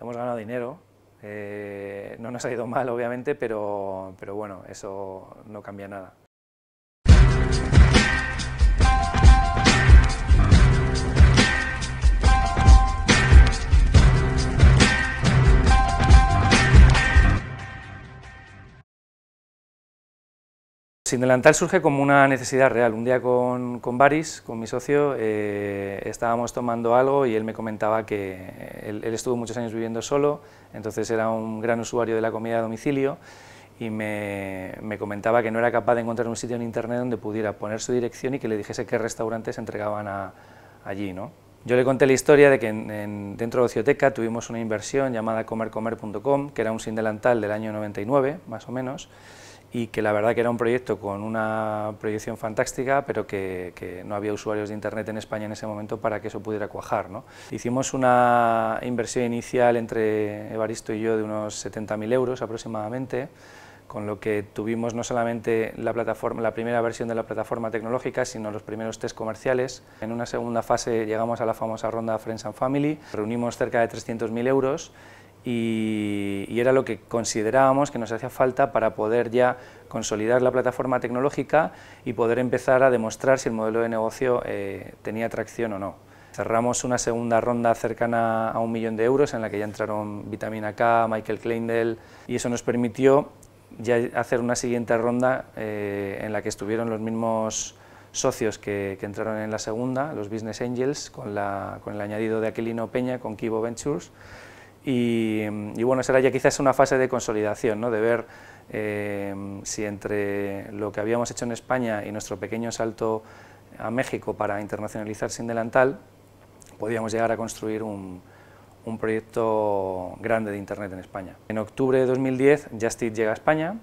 Hemos ganado dinero, eh, no nos ha ido mal obviamente, pero, pero bueno, eso no cambia nada. Sin delantal surge como una necesidad real. Un día con, Baris, con mi socio, eh, estábamos tomando algo y él me comentaba que eh, él, estuvo muchos años viviendo solo, entonces era un gran usuario de la comida a domicilio y me, comentaba que no era capaz de encontrar un sitio en internet donde pudiera poner su dirección y que le dijese qué restaurantes entregaban allí. ¿no? Yo le conté la historia de que dentro de Ocioteca tuvimos una inversión llamada comercomer.com, que era un sin delantal del año 99, más o menos, y que la verdad que era un proyecto con una proyección fantástica, pero que, no había usuarios de Internet en España en ese momento para que eso pudiera cuajar. ¿no? Hicimos una inversión inicial entre Evaristo y yo de unos 70.000 euros aproximadamente, con lo que tuvimos no solamente la, plataforma, la primera versión de la plataforma tecnológica, sino los primeros test comerciales. En una segunda fase llegamos a la famosa ronda Friends and Family, reunimos cerca de 300.000 euros y, era lo que considerábamos que nos hacía falta para poder ya consolidar la plataforma tecnológica y poder empezar a demostrar si el modelo de negocio eh, tenía tracción o no. Cerramos una segunda ronda cercana a un millón de euros en la que ya entraron Vitamina K, Michael Kleindel y eso nos permitió ya hacer una siguiente ronda eh, en la que estuvieron los mismos socios que, entraron en la segunda, los Business Angels, con, con el añadido de Aquilino Peña, con Kibo Ventures, y, bueno, esa ya quizás una fase de consolidación, ¿no? de ver eh, si entre lo que habíamos hecho en España y nuestro pequeño salto a México para internacionalizar sin delantal, podíamos llegar a construir un, un proyecto grande de Internet en España. En octubre de 2010, Justit llega a España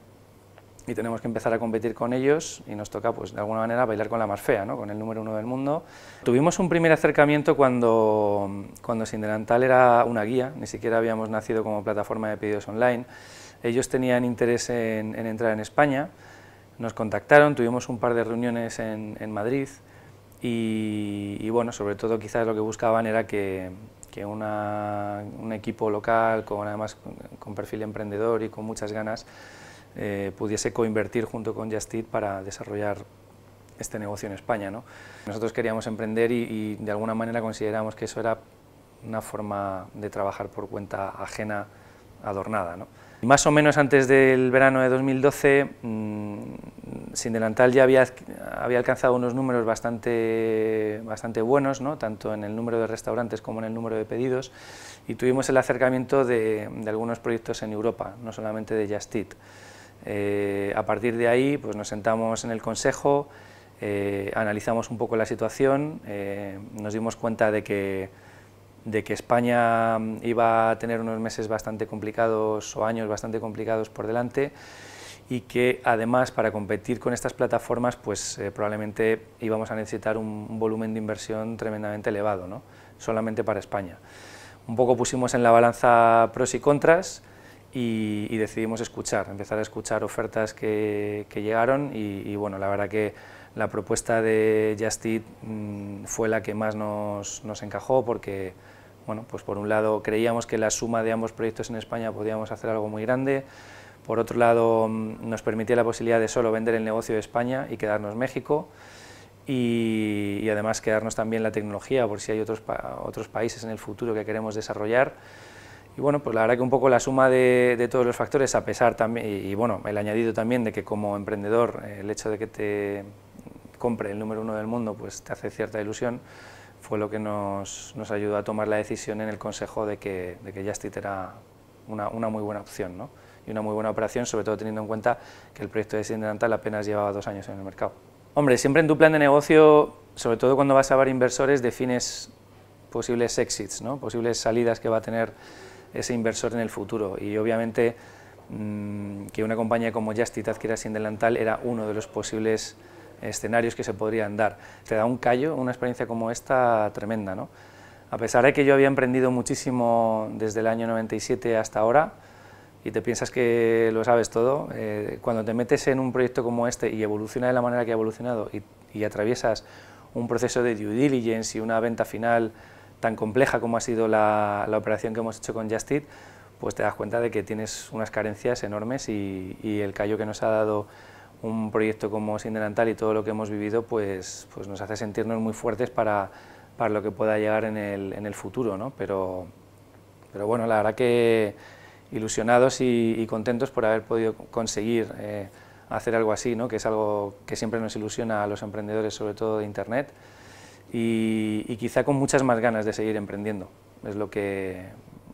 y tenemos que empezar a competir con ellos y nos toca pues de alguna manera bailar con la más fea, ¿no? con el número uno del mundo. Tuvimos un primer acercamiento cuando, cuando Sindelantal era una guía, ni siquiera habíamos nacido como plataforma de pedidos online. Ellos tenían interés en, entrar en España, nos contactaron, tuvimos un par de reuniones en, Madrid y, bueno, sobre todo quizás lo que buscaban era que, que un equipo local, con, además con perfil emprendedor y con muchas ganas, eh, pudiese coinvertir junto con Justit para desarrollar este negocio en España. Nosotros queríamos emprender y, de alguna manera consideramos que eso era una forma de trabajar por cuenta ajena adornada. Más o menos antes del verano de 2012, mm, Sin Delantal ya había, alcanzado unos números bastante, buenos, tanto en el número de restaurantes como en el número de pedidos, y tuvimos el acercamiento de, algunos proyectos en Europa, no solamente de justit, eh, a partir de ahí pues nos sentamos en el consejo, eh, analizamos un poco la situación, eh, nos dimos cuenta de que, España mm, iba a tener unos meses bastante complicados o años bastante complicados por delante y que además para competir con estas plataformas pues probablemente íbamos a necesitar un, un, volumen de inversión tremendamente elevado, ¿no? solamente para España. Un poco pusimos en la balanza pros y contras, y, decidimos escuchar, empezar a escuchar ofertas que, llegaron y, bueno, la verdad que la propuesta de Just mm, fue la que más nos, encajó porque, bueno, pues por un lado creíamos que la suma de ambos proyectos en España podíamos hacer algo muy grande, por otro lado mm, nos permitía la posibilidad de solo vender el negocio de España y quedarnos México, y, además quedarnos también la tecnología por si hay otros, otros países en el futuro que queremos desarrollar. Y bueno, pues la verdad que un poco la suma de, todos los factores, a pesar también, y, bueno, el añadido también de que como emprendedor eh, el hecho de que te compre el número uno del mundo, pues te hace cierta ilusión, fue lo que nos, ayudó a tomar la decisión en el consejo de que, de que Justit era una, muy buena opción, ¿no? Y una muy buena operación, sobre todo teniendo en cuenta que el proyecto de Sinderantal apenas llevaba dos años en el mercado. Hombre, siempre en tu plan de negocio, sobre todo cuando vas a ver inversores, defines posibles exits, ¿no? Posibles salidas que va a tener ese inversor en el futuro. Y obviamente mm, que una compañía como Justit adquiera sin delantal era uno de los posibles escenarios que se podrían dar. Te da un callo, una experiencia como esta tremenda. ¿no? A pesar de que yo había emprendido muchísimo desde el año 97 hasta ahora, y te piensas que lo sabes todo, eh, cuando te metes en un proyecto como este y evoluciona de la manera que ha evolucionado y atraviesas un proceso de due diligence y una venta final tan compleja como ha sido la, operación que hemos hecho con Justit, pues te das cuenta de que tienes unas carencias enormes y, el callo que nos ha dado un proyecto como Sindelantal y todo lo que hemos vivido, pues, pues nos hace sentirnos muy fuertes para, para lo que pueda llegar en el, en el futuro, ¿no? Pero, pero bueno, la verdad que ilusionados y, contentos por haber podido conseguir eh, hacer algo así, ¿no? Que es algo que siempre nos ilusiona a los emprendedores, sobre todo de Internet y, quizá con muchas más ganas de seguir emprendiendo. Es lo que,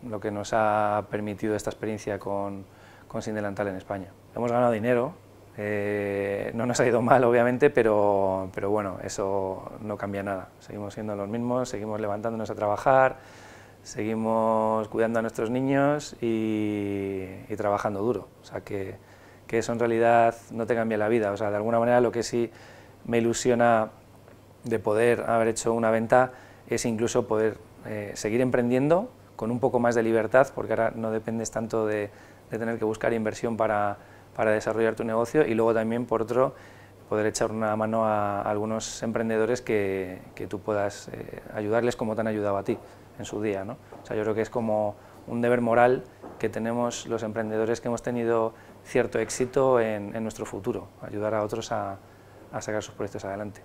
lo que nos ha permitido esta experiencia con, con Sin Delantal en España. Hemos ganado dinero, eh, no nos ha ido mal, obviamente, pero, pero bueno, eso no cambia nada. Seguimos siendo los mismos, seguimos levantándonos a trabajar, seguimos cuidando a nuestros niños y, trabajando duro. O sea, que, que, eso en realidad no te cambia la vida. O sea, de alguna manera lo que sí me ilusiona de poder haber hecho una venta es incluso poder eh, seguir emprendiendo con un poco más de libertad, porque ahora no dependes tanto de, tener que buscar inversión para, desarrollar tu negocio y luego también, por otro, poder echar una mano a, algunos emprendedores que, tú puedas eh, ayudarles como te han ayudado a ti en su día. sea, yo creo que es como un deber moral que tenemos los emprendedores que hemos tenido cierto éxito en, nuestro futuro, ayudar a otros a sacar sus proyectos adelante.